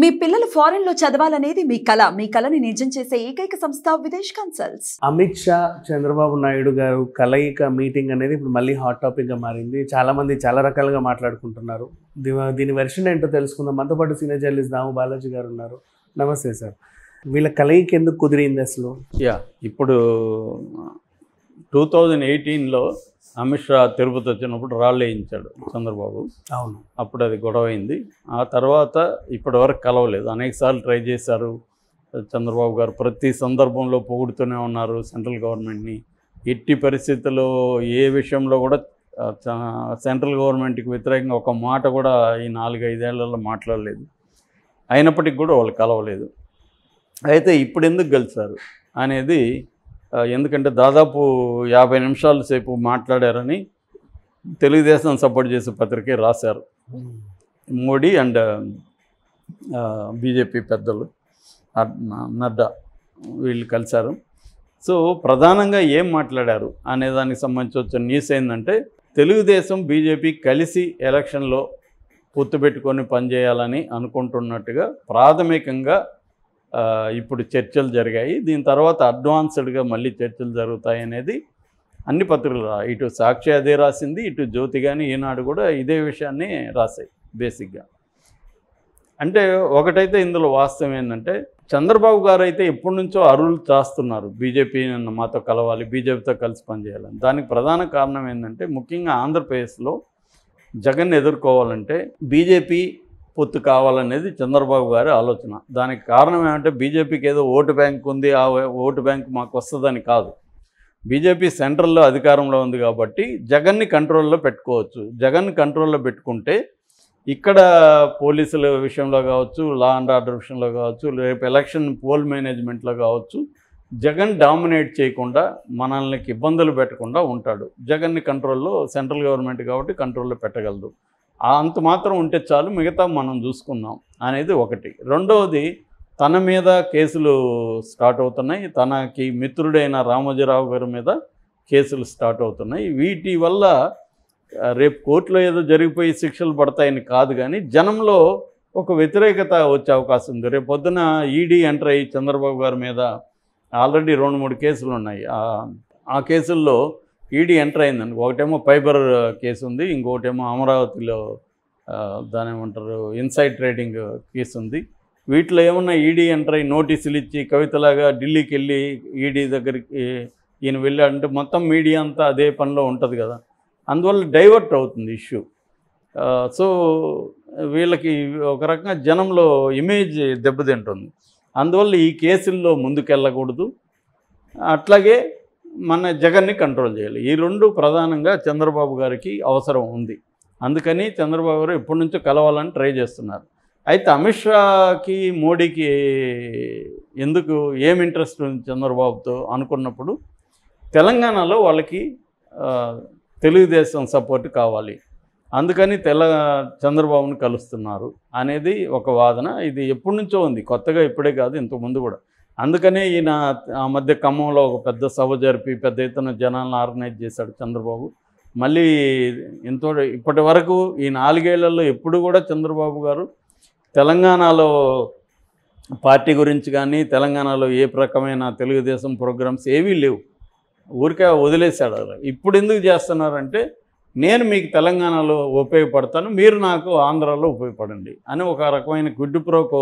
మీ పిల్లలు ఫారెన్ లో చదవాలనేది మీ కళ మీ కళని నిజం చేసే ఏకైక సంస్థ విదేశ్ కన్సల్ట్స్ అమిత్ షా చంద్రబాబు నాయుడు గారు కలయిక మీటింగ్ అనేది ఇప్పుడు మళ్ళీ హాట్ టాపిక్ గా మారింది చాలా మంది చాలా రకాలుగా మాట్లాడుకుంటున్నారు దీని వెర్షన్ ఏంటో తెలుసుకుందాం మనతో పాటు సీనియర్ జర్నలిస్ట్ దాము బాలాజీ గారు ఉన్నారు నమస్తే సార్ వీళ్ళ కలయిక ఎందుకు కుదిరింది అసలు యా ఇప్పుడు టూ థౌజండ్ ఎయిటీన్లో అమిత్ షా తిరుపతి వచ్చినప్పుడు రాళ్ళు వేయించాడు చంద్రబాబు అవును అప్పుడు అది గొడవైంది ఆ తర్వాత ఇప్పటి వరకు కలవలేదు అనేకసార్లు ట్రై చేశారు చంద్రబాబు గారు ప్రతి సందర్భంలో పొగుడుతూనే ఉన్నారు సెంట్రల్ గవర్నమెంట్ని ఎట్టి పరిస్థితుల్లో ఏ విషయంలో కూడా సెంట్రల్ గవర్నమెంట్కి వ్యతిరేకంగా ఒక మాట కూడా ఈ నాలుగైదేళ్లలో మాట్లాడలేదు అయినప్పటికీ కూడా వాళ్ళు కలవలేదు అయితే ఇప్పుడు ఎందుకు కలిశారు అనేది ఎందుకంటే దాదాపు యాభై నిమిషాల సేపు మాట్లాడారని తెలుగుదేశం సపోర్ట్ చేసే పత్రికే రాశారు మోడీ అండ్ బీజేపీ పెద్దలు నడ్డా వీళ్ళు కలిశారు సో ప్రధానంగా ఏం మాట్లాడారు అనే దానికి సంబంధించి వచ్చిన న్యూస్ ఏంటంటే తెలుగుదేశం బీజేపీ కలిసి ఎలక్షన్లో పొత్తు పెట్టుకొని పనిచేయాలని అనుకుంటున్నట్టుగా ప్రాథమికంగా ఇప్పుడు చర్చలు జరిగాయి దీని తర్వాత అడ్వాన్స్డ్గా మళ్ళీ చర్చలు జరుగుతాయి అనేది అన్ని పత్రికలు ఇటు సాక్షి అదే రాసింది ఇటు జ్యోతి కానీ ఈనాడు కూడా ఇదే విషయాన్ని రాశాయి బేసిక్గా అంటే ఒకటైతే ఇందులో వాస్తవం ఏంటంటే చంద్రబాబు గారు అయితే ఎప్పటి నుంచో అరువులు చేస్తున్నారు బీజేపీ మాతో కలవాలి బీజేపీతో కలిసి పనిచేయాలని దానికి ప్రధాన కారణం ఏంటంటే ముఖ్యంగా ఆంధ్రప్రదేశ్లో జగన్ ఎదుర్కోవాలంటే బీజేపీ పొత్తు కావాలనేది చంద్రబాబు గారి ఆలోచన దానికి కారణం ఏమంటే బీజేపీకి ఏదో ఓటు బ్యాంక్ ఉంది ఆ ఓటు బ్యాంక్ మాకు వస్తుందని కాదు బీజేపీ సెంట్రల్లో అధికారంలో ఉంది కాబట్టి జగన్ని కంట్రోల్లో పెట్టుకోవచ్చు జగన్ కంట్రోల్లో పెట్టుకుంటే ఇక్కడ పోలీసుల విషయంలో కావచ్చు లా అండ్ ఆర్డర్ విషయంలో కావచ్చు రేపు ఎలక్షన్ పోల్ మేనేజ్మెంట్లో కావచ్చు జగన్ డామినేట్ చేయకుండా మనల్ని ఇబ్బందులు పెట్టకుండా ఉంటాడు జగన్ని కంట్రోల్లో సెంట్రల్ గవర్నమెంట్ కాబట్టి కంట్రోల్లో పెట్టగలదు ఆ అంత మాత్రం ఉంటే చాలు మిగతా మనం చూసుకుందాం అనేది ఒకటి రెండవది తన మీద కేసులు స్టార్ట్ అవుతున్నాయి తనకి మిత్రుడైన రామోజీరావు గారి మీద కేసులు స్టార్ట్ అవుతున్నాయి వీటి వల్ల రేపు కోర్టులో ఏదో జరిగిపోయి శిక్షలు పడతాయని కాదు కానీ జనంలో ఒక వ్యతిరేకత వచ్చే అవకాశం ఉంది రేపు పొద్దున ఈడీ ఎంటర్ అయ్యి చంద్రబాబు గారి మీద ఆల్రెడీ రెండు మూడు కేసులు ఉన్నాయి ఆ కేసుల్లో ఈడీ ఎంటర్ అయిందండి ఒకటేమో ఫైబర్ కేసు ఉంది ఇంకొకటేమో అమరావతిలో దాని ఏమంటారు ఇన్సైడ్ ట్రేడింగ్ కేసు ఉంది వీటిలో ఏమన్నా ఈడీ ఎంటర్ అయ్యి నోటీసులు ఇచ్చి కవితలాగా ఢిల్లీకి వెళ్ళి ఈడీ దగ్గరికి ఈయన వెళ్ళాడంటే మొత్తం మీడియా అంతా అదే పనిలో ఉంటుంది కదా అందువల్ల డైవర్ట్ అవుతుంది ఇష్యూ సో వీళ్ళకి ఒక రకంగా జనంలో ఇమేజ్ దెబ్బతింటుంది అందువల్ల ఈ కేసుల్లో ముందుకెళ్ళకూడదు అట్లాగే మన జగన్ని కంట్రోల్ చేయాలి ఈ రెండు ప్రధానంగా చంద్రబాబు గారికి అవసరం ఉంది అందుకని చంద్రబాబు గారు ఎప్పటి నుంచో కలవాలని ట్రై చేస్తున్నారు అయితే అమిత్ షాకి మోడీకి ఎందుకు ఏం ఇంట్రెస్ట్ ఉంది చంద్రబాబుతో అనుకున్నప్పుడు తెలంగాణలో వాళ్ళకి తెలుగుదేశం సపోర్ట్ కావాలి అందుకని తెల్ల చంద్రబాబుని కలుస్తున్నారు అనేది ఒక వాదన ఇది ఎప్పటి నుంచో ఉంది కొత్తగా ఇప్పుడే కాదు ఇంతకుముందు కూడా అందుకనే ఈయన ఆ మధ్య ఖమ్మంలో ఒక పెద్ద సభ జరిపి పెద్ద ఎత్తున జనాలను ఆర్గనైజ్ చేశాడు చంద్రబాబు మళ్ళీ ఎంతో ఇప్పటి వరకు ఈ నాలుగేళ్లలో ఎప్పుడు కూడా చంద్రబాబు గారు తెలంగాణలో పార్టీ గురించి కానీ తెలంగాణలో ఏ రకమైన తెలుగుదేశం ప్రోగ్రామ్స్ ఏవీ లేవు ఊరికే వదిలేశాడు ఇప్పుడు ఎందుకు చేస్తున్నారంటే నేను మీకు తెలంగాణలో ఉపయోగపడతాను మీరు నాకు ఆంధ్రాలో ఉపయోగపడండి అని ఒక రకమైన గుడ్డు ప్రోకో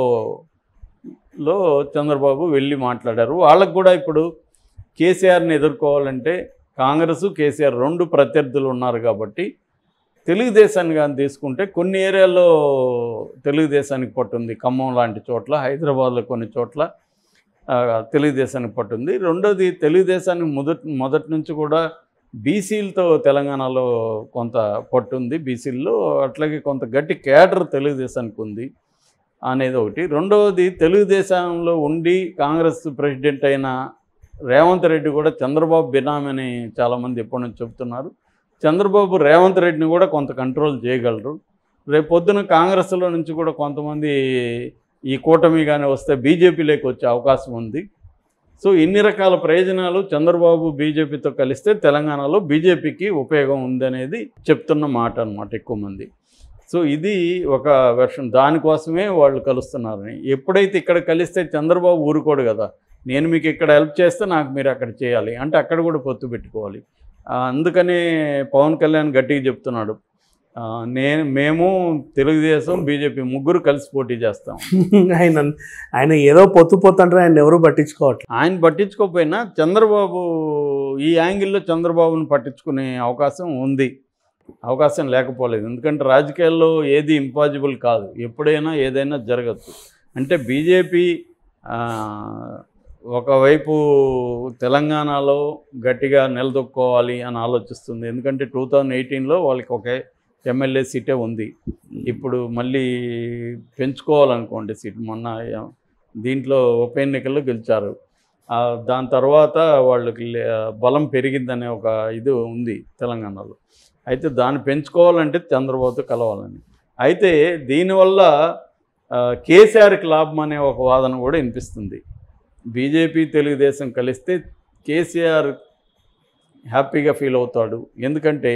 లో చంద్రబాబు వెళ్ళి మాట్లాడారు వాళ్ళకు కూడా ఇప్పుడు కేసీఆర్ని ఎదుర్కోవాలంటే కాంగ్రెస్ కేసీఆర్ రెండు ప్రత్యర్థులు ఉన్నారు కాబట్టి తెలుగుదేశాన్ని కానీ తీసుకుంటే కొన్ని ఏరియాల్లో తెలుగుదేశానికి పట్టుంది ఖమ్మం లాంటి చోట్ల హైదరాబాద్లో కొన్ని చోట్ల తెలుగుదేశానికి పట్టుంది రెండోది తెలుగుదేశానికి మొదటి మొదటి నుంచి కూడా బీసీలతో తెలంగాణలో కొంత పట్టుంది బీసీల్లో అట్లాగే కొంత గట్టి కేటర్ తెలుగుదేశానికి ఉంది అనేది ఒకటి రెండవది తెలుగుదేశంలో ఉండి కాంగ్రెస్ ప్రెసిడెంట్ అయిన రేవంత్ రెడ్డి కూడా చంద్రబాబు బినామని చాలామంది ఎప్పటి నుంచి చెబుతున్నారు చంద్రబాబు రేవంత్ రెడ్డిని కూడా కొంత కంట్రోల్ చేయగలరు రేపు పొద్దున కాంగ్రెస్లో నుంచి కూడా కొంతమంది ఈ కూటమి కానీ వస్తే బీజేపీలోకి వచ్చే అవకాశం ఉంది సో ఇన్ని రకాల ప్రయోజనాలు చంద్రబాబు బీజేపీతో కలిస్తే తెలంగాణలో బీజేపీకి ఉపయోగం ఉందనేది చెప్తున్న మాట అనమాట ఎక్కువ మంది సో ఇది ఒక వెర్షన్ దానికోసమే వాళ్ళు కలుస్తున్నారని ఎప్పుడైతే ఇక్కడ కలిస్తే చంద్రబాబు ఊరుకోడు కదా నేను మీకు ఇక్కడ హెల్ప్ చేస్తే నాకు మీరు అక్కడ చేయాలి అంటే అక్కడ కూడా పొత్తు పెట్టుకోవాలి అందుకనే పవన్ కళ్యాణ్ గట్టిగా చెప్తున్నాడు నేను మేము తెలుగుదేశం బీజేపీ ముగ్గురు కలిసి పోటీ చేస్తాం ఆయన ఆయన ఏదో పొత్తు పోతుంటారు ఆయన ఎవరు పట్టించుకోవట్లేదు ఆయన పట్టించుకోకపోయినా చంద్రబాబు ఈ యాంగిల్లో చంద్రబాబును పట్టించుకునే అవకాశం ఉంది అవకాశం లేకపోలేదు ఎందుకంటే రాజకీయాల్లో ఏది ఇంపాసిబుల్ కాదు ఎప్పుడైనా ఏదైనా జరగచ్చు అంటే బీజేపీ ఒకవైపు తెలంగాణలో గట్టిగా నిలదొక్కోవాలి అని ఆలోచిస్తుంది ఎందుకంటే టూ థౌజండ్ ఎయిటీన్లో వాళ్ళకి ఒకే ఎమ్మెల్యే సీటే ఉంది ఇప్పుడు మళ్ళీ పెంచుకోవాలనుకోండి సీట్ మొన్న దీంట్లో ఉప ఎన్నికల్లో గెలిచారు దాని తర్వాత వాళ్ళకి బలం పెరిగిందనే ఒక ఇది ఉంది తెలంగాణలో అయితే దాన్ని పెంచుకోవాలంటే చంద్రబాబుతో కలవాలని అయితే దీనివల్ల కేసీఆర్కి లాభం అనే ఒక వాదన కూడా వినిపిస్తుంది బీజేపీ తెలుగుదేశం కలిస్తే కేసీఆర్ హ్యాపీగా ఫీల్ అవుతాడు ఎందుకంటే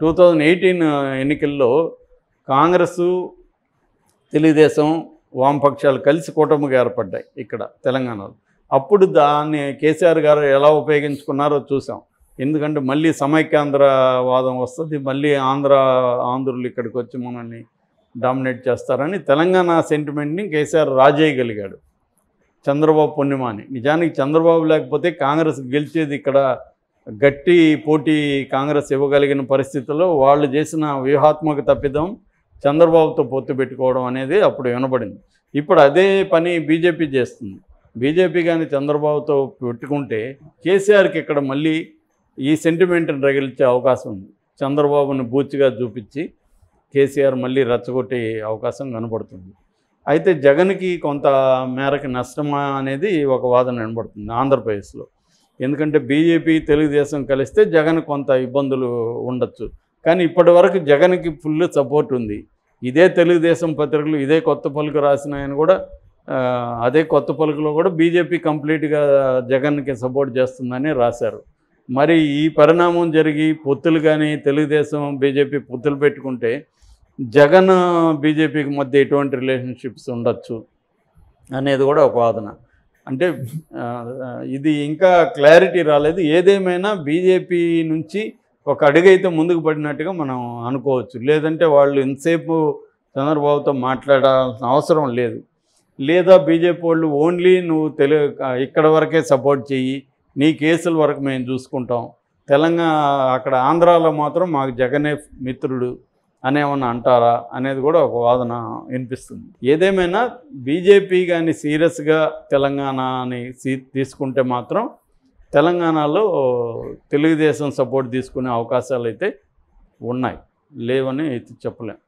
టూ థౌజండ్ ఎయిటీన్ ఎన్నికల్లో కాంగ్రెస్ తెలుగుదేశం వామపక్షాలు కలిసి కూటమిగా ఏర్పడ్డాయి ఇక్కడ తెలంగాణలో అప్పుడు దాన్ని కేసీఆర్ గారు ఎలా ఉపయోగించుకున్నారో చూసాం ఎందుకంటే మళ్ళీ సమైక్యాంధ్ర వాదం వస్తుంది మళ్ళీ ఆంధ్ర ఆంధ్రులు ఇక్కడికి వచ్చి మనల్ని డామినేట్ చేస్తారని తెలంగాణ సెంటిమెంట్ని కేసీఆర్ రాజేయగలిగాడు చంద్రబాబు అని నిజానికి చంద్రబాబు లేకపోతే కాంగ్రెస్ గెలిచేది ఇక్కడ గట్టి పోటీ కాంగ్రెస్ ఇవ్వగలిగిన పరిస్థితుల్లో వాళ్ళు చేసిన వ్యూహాత్మక తప్పిదం చంద్రబాబుతో పొత్తు పెట్టుకోవడం అనేది అప్పుడు వినబడింది ఇప్పుడు అదే పని బీజేపీ చేస్తుంది బీజేపీ కానీ చంద్రబాబుతో పెట్టుకుంటే కేసీఆర్కి ఇక్కడ మళ్ళీ ఈ సెంటిమెంట్ని రగిలించే అవకాశం ఉంది చంద్రబాబుని బూచిగా చూపించి కేసీఆర్ మళ్ళీ రచ్చగొట్టే అవకాశం కనబడుతుంది అయితే జగన్కి కొంత మేరకు నష్టమా అనేది ఒక వాదన కనబడుతుంది ఆంధ్రప్రదేశ్లో ఎందుకంటే బీజేపీ తెలుగుదేశం కలిస్తే జగన్ కొంత ఇబ్బందులు ఉండొచ్చు కానీ ఇప్పటి వరకు జగన్కి ఫుల్ సపోర్ట్ ఉంది ఇదే తెలుగుదేశం పత్రికలు ఇదే కొత్త పలుకు రాసినాయని కూడా అదే కొత్త పలుకులో కూడా బీజేపీ కంప్లీట్గా జగన్కి సపోర్ట్ చేస్తుందని రాశారు మరి ఈ పరిణామం జరిగి పొత్తులు కానీ తెలుగుదేశం బీజేపీ పొత్తులు పెట్టుకుంటే జగన్ బీజేపీకి మధ్య ఎటువంటి రిలేషన్షిప్స్ ఉండొచ్చు అనేది కూడా ఒక వాదన అంటే ఇది ఇంకా క్లారిటీ రాలేదు ఏదేమైనా బీజేపీ నుంచి ఒక అడుగైతే ముందుకు పడినట్టుగా మనం అనుకోవచ్చు లేదంటే వాళ్ళు ఇంతసేపు చంద్రబాబుతో మాట్లాడాల్సిన అవసరం లేదు లేదా బీజేపీ వాళ్ళు ఓన్లీ నువ్వు తెలు ఇక్కడ వరకే సపోర్ట్ చెయ్యి నీ కేసుల వరకు మేము చూసుకుంటాం తెలంగాణ అక్కడ ఆంధ్రాలో మాత్రం మాకు జగనే మిత్రుడు అనేమన్నా అంటారా అనేది కూడా ఒక వాదన వినిపిస్తుంది ఏదేమైనా బీజేపీ కానీ సీరియస్గా తెలంగాణని తీసుకుంటే మాత్రం తెలంగాణలో తెలుగుదేశం సపోర్ట్ తీసుకునే అవకాశాలు అయితే ఉన్నాయి లేవని అయితే చెప్పలేము